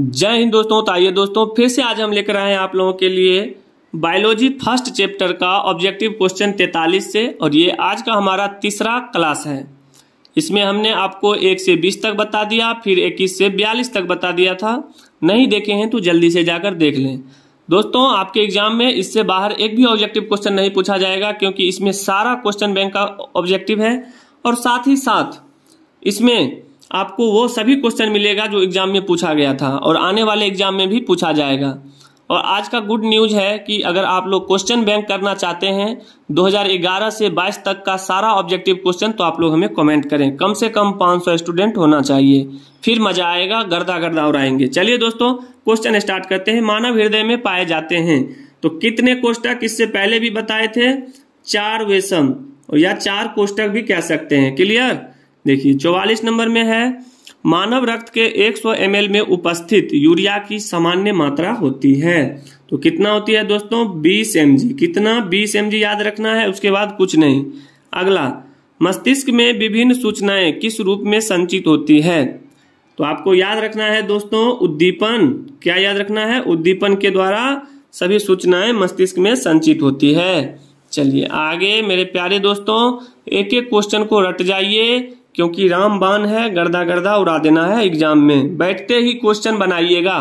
जय हिंद दोस्तों तो आइए दोस्तों फिर से आज हम लेकर आए हैं आप लोगों के लिए बायोलॉजी फर्स्ट चैप्टर का ऑब्जेक्टिव क्वेश्चन 43 से और ये आज का हमारा तीसरा क्लास है इसमें हमने आपको एक से बीस तक बता दिया फिर इक्कीस से बयालीस तक बता दिया था नहीं देखे हैं तो जल्दी से जाकर देख लें दोस्तों आपके एग्जाम में इससे बाहर एक भी ऑब्जेक्टिव क्वेश्चन नहीं पूछा जाएगा क्योंकि इसमें सारा क्वेश्चन बैंक का ऑब्जेक्टिव है और साथ ही साथ इसमें आपको वो सभी क्वेश्चन मिलेगा जो एग्ज़ाम में पूछा गया था और आने वाले एग्ज़ाम में भी पूछा जाएगा और आज का गुड न्यूज है कि अगर आप लोग क्वेश्चन बैंक करना चाहते हैं 2011 से 22 तक का सारा ऑब्जेक्टिव क्वेश्चन तो आप लोग हमें कमेंट करें कम से कम 500 स्टूडेंट होना चाहिए फिर मजा आएगा गर्दा गर्दा और आएंगे चलिए दोस्तों क्वेश्चन स्टार्ट करते हैं मानव हृदय में पाए जाते हैं तो कितने कोष्टक इससे पहले भी बताए थे चार वेसम या चार कोष्टक भी कह सकते हैं क्लियर देखिए चौवालीस नंबर में है मानव रक्त के 100 सौ में उपस्थित यूरिया की सामान्य मात्रा होती है तो कितना होती है दोस्तों 20 एम कितना 20 एम याद रखना है उसके बाद कुछ नहीं अगला मस्तिष्क में विभिन्न सूचनाएं किस रूप में संचित होती है तो आपको याद रखना है दोस्तों उद्दीपन क्या याद रखना है उद्दीपन के द्वारा सभी सूचनाएं मस्तिष्क में संचित होती है चलिए आगे मेरे प्यारे दोस्तों एक एक क्वेश्चन को रट जाइए क्योंकि रामबान है गर्दा गर्दा उड़ा देना है एग्जाम में बैठते ही क्वेश्चन बनाइएगा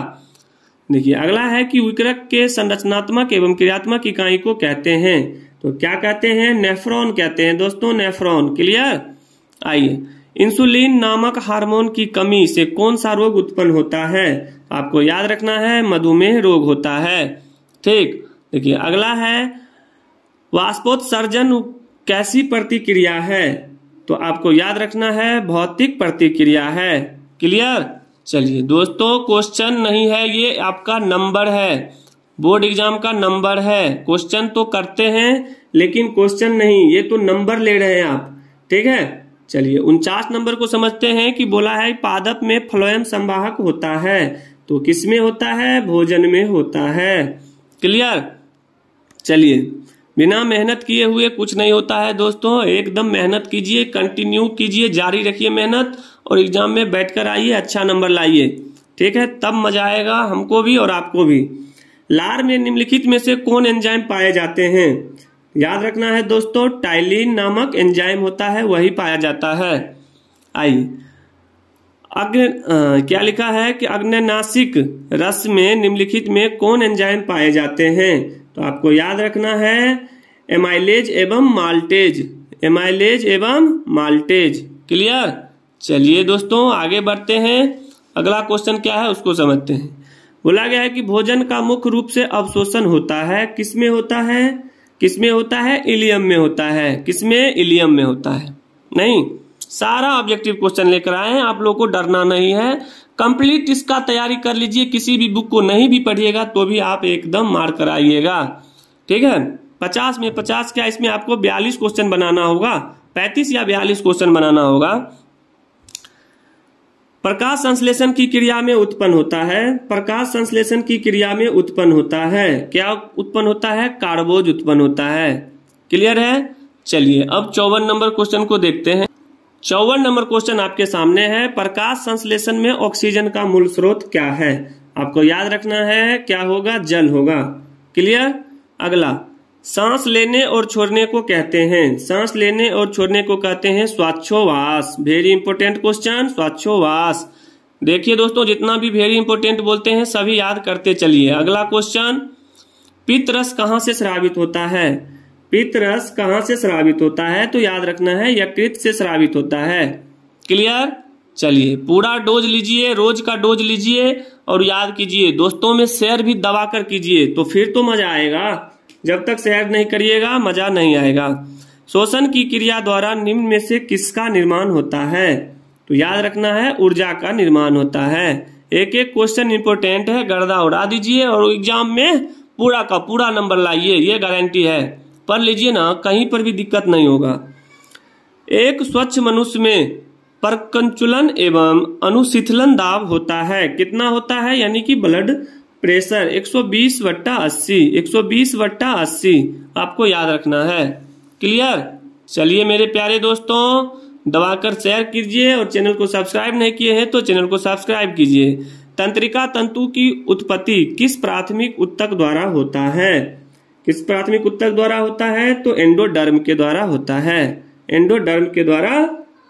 देखिए अगला है कि विक्रक के संरचनात्मक एवं क्रियात्मक इकाई को कहते हैं तो क्या कहते हैं नेफ्रॉन कहते हैं दोस्तों नेफ्रॉन क्लियर आइए इंसुलिन नामक हार्मोन की कमी से कौन सा रोग उत्पन्न होता है आपको याद रखना है मधुमेह रोग होता है ठीक देखिए अगला है वाष्पोत्सर्जन कैसी प्रतिक्रिया है तो आपको याद रखना है भौतिक प्रतिक्रिया है क्लियर चलिए दोस्तों क्वेश्चन नहीं है ये आपका नंबर है बोर्ड एग्जाम का नंबर है क्वेश्चन तो करते हैं लेकिन क्वेश्चन नहीं ये तो नंबर ले रहे हैं आप ठीक है चलिए उनचास नंबर को समझते हैं कि बोला है पादप में फ्लोएम संवाहक होता है तो किस में होता है भोजन में होता है क्लियर चलिए बिना मेहनत किए हुए कुछ नहीं होता है दोस्तों एकदम मेहनत कीजिए कंटिन्यू कीजिए जारी रखिए मेहनत और एग्जाम में बैठ कर आइए अच्छा नंबर लाइए ठीक है तब मजा आएगा हमको भी और आपको भी लार में निम्नलिखित में से कौन एंजाइम पाए जाते हैं याद रखना है दोस्तों टाइलिन नामक एंजाइम होता है वही पाया जाता है आई अग्न क्या लिखा है कि अग्ननासिक रस में निम्नलिखित में कौन एंजाइम पाए जाते हैं तो आपको याद रखना है एमाइलेज एवं माल्टेज एमाइलेज एवं माल्टेज क्लियर चलिए दोस्तों आगे बढ़ते हैं अगला क्वेश्चन क्या है उसको समझते हैं बोला गया है कि भोजन का मुख्य रूप से अवशोषण होता है किसमें होता है किसमें होता है इलियम में होता है किसमें इलियम में होता है नहीं सारा ऑब्जेक्टिव क्वेश्चन लेकर आए हैं आप लोगों को डरना नहीं है कंप्लीट इसका तैयारी कर लीजिए किसी भी बुक को नहीं भी पढ़िएगा तो भी आप एकदम कर कराइएगा ठीक है पचास में पचास क्या इसमें आपको बयालीस क्वेश्चन बनाना होगा पैंतीस या बयालीस क्वेश्चन बनाना होगा प्रकाश संश्लेषण की क्रिया में उत्पन्न होता है प्रकाश संश्लेषण की क्रिया में उत्पन्न होता है क्या उत्पन्न होता है कार्बोज उत्पन्न होता है क्लियर है चलिए अब चौवन नंबर क्वेश्चन को देखते हैं चौवन नंबर क्वेश्चन आपके सामने है प्रकाश संश्लेषण में ऑक्सीजन का मूल स्रोत क्या है आपको याद रखना है क्या होगा जल होगा क्लियर अगला सांस लेने और छोड़ने को कहते हैं सांस लेने और छोड़ने को कहते हैं स्वाच्छोवास वेरी इंपोर्टेंट क्वेश्चन स्वाक्षोवास देखिए दोस्तों जितना भी वेरी इंपोर्टेंट बोलते हैं सभी याद करते चलिए अगला क्वेश्चन पित्त रस कहाँ से श्रावित होता है पितरस कहाँ से श्रावित होता है तो याद रखना है यकृत से श्रावित होता है क्लियर चलिए पूरा डोज लीजिए रोज का डोज लीजिए और याद कीजिए दोस्तों में शेयर भी दबा कर कीजिए तो फिर तो मजा आएगा जब तक शेयर नहीं करिएगा मजा नहीं आएगा शोषण की क्रिया द्वारा निम्न में से किसका निर्माण होता है तो याद रखना है ऊर्जा का निर्माण होता है एक एक क्वेश्चन इंपोर्टेंट है गर्दा उड़ा दीजिए और एग्जाम में पूरा का पूरा नंबर लाइए ये गारंटी है पढ़ लीजिए ना कहीं पर भी दिक्कत नहीं होगा एक स्वच्छ मनुष्य में परकंचुलन एवं अनुशिथिलन दाब होता है कितना होता है यानी कि ब्लड प्रेशर 120 वट्टा 80 120 वट्टा 80 आपको याद रखना है क्लियर चलिए मेरे प्यारे दोस्तों दबाकर शेयर कीजिए और चैनल को सब्सक्राइब नहीं किए हैं तो चैनल को सब्सक्राइब कीजिए तंत्रिका तंतु की उत्पत्ति किस प्राथमिक उत्तक द्वारा होता है किस प्राथमिक उत्तक द्वारा होता है तो एंडोडर्म के द्वारा होता है एंडोडर्म के द्वारा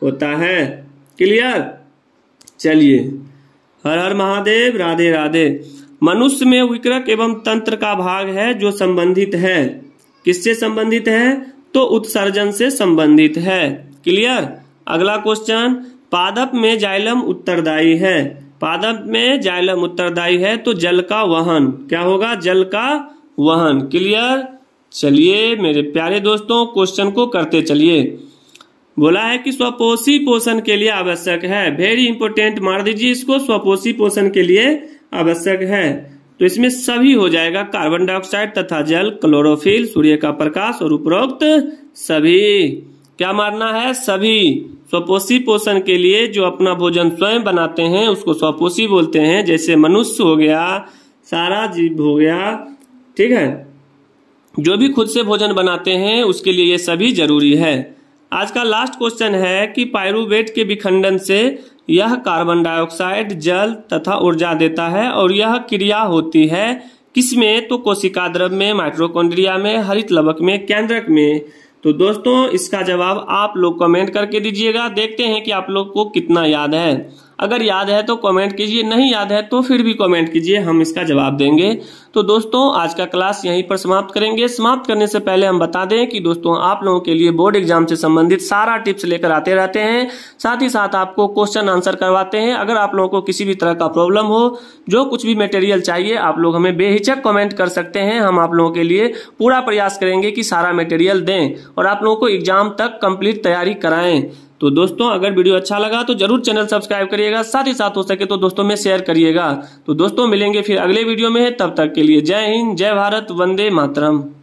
होता है क्लियर चलिए हर हर महादेव राधे राधे मनुष्य में विक्रक एवं तंत्र का भाग है जो संबंधित है किससे संबंधित है तो उत्सर्जन से संबंधित है क्लियर अगला क्वेश्चन पादप में जाइलम उत्तरदायी है पादप में जाइलम उत्तरदायी है तो जल का वहन क्या होगा जल का वाहन क्लियर चलिए मेरे प्यारे दोस्तों क्वेश्चन को करते चलिए बोला है कि स्वपोषी पोषण के लिए आवश्यक है वेरी इंपोर्टेंट मार दीजिए इसको स्वपोषी पोषण के लिए आवश्यक है तो इसमें सभी हो जाएगा कार्बन डाइऑक्साइड तथा जल क्लोरोफिल सूर्य का प्रकाश और उपरोक्त सभी क्या मारना है सभी स्वपोषी पोषण के लिए जो अपना भोजन स्वयं बनाते हैं उसको स्वपोषी बोलते हैं जैसे मनुष्य हो गया सारा जीव हो गया ठीक है जो भी खुद से भोजन बनाते हैं उसके लिए ये सभी जरूरी है आज का लास्ट क्वेश्चन है कि पायरुवेट के विखंडन से यह कार्बन डाइऑक्साइड जल तथा ऊर्जा देता है और यह क्रिया होती है किसमें तो कोशिका द्रव में माइक्रोकोन्ड्रिया में हरित लवक में केंद्रक में तो दोस्तों इसका जवाब आप लोग कमेंट करके दीजिएगा देखते हैं कि आप लोग को कितना याद है अगर याद है तो कमेंट कीजिए नहीं याद है तो फिर भी कमेंट कीजिए हम इसका जवाब देंगे तो दोस्तों आज का क्लास यहीं पर समाप्त करेंगे समाप्त करने से पहले हम बता दें कि दोस्तों आप लोगों के लिए बोर्ड एग्जाम से संबंधित सारा टिप्स लेकर आते रहते हैं साथ ही साथ आपको क्वेश्चन आंसर करवाते हैं अगर आप लोगों को किसी भी तरह का प्रॉब्लम हो जो कुछ भी मटेरियल चाहिए आप लोग हमें बेहिचक कॉमेंट कर सकते हैं हम आप लोगों के लिए पूरा प्रयास करेंगे कि सारा मेटेरियल दें और आप लोगों को एग्जाम तक कम्प्लीट तैयारी कराएं तो दोस्तों अगर वीडियो अच्छा लगा तो जरूर चैनल सब्सक्राइब करिएगा साथ ही साथ हो सके तो दोस्तों में शेयर करिएगा तो दोस्तों मिलेंगे फिर अगले वीडियो में तब तक के लिए जय हिंद जय भारत वंदे मातरम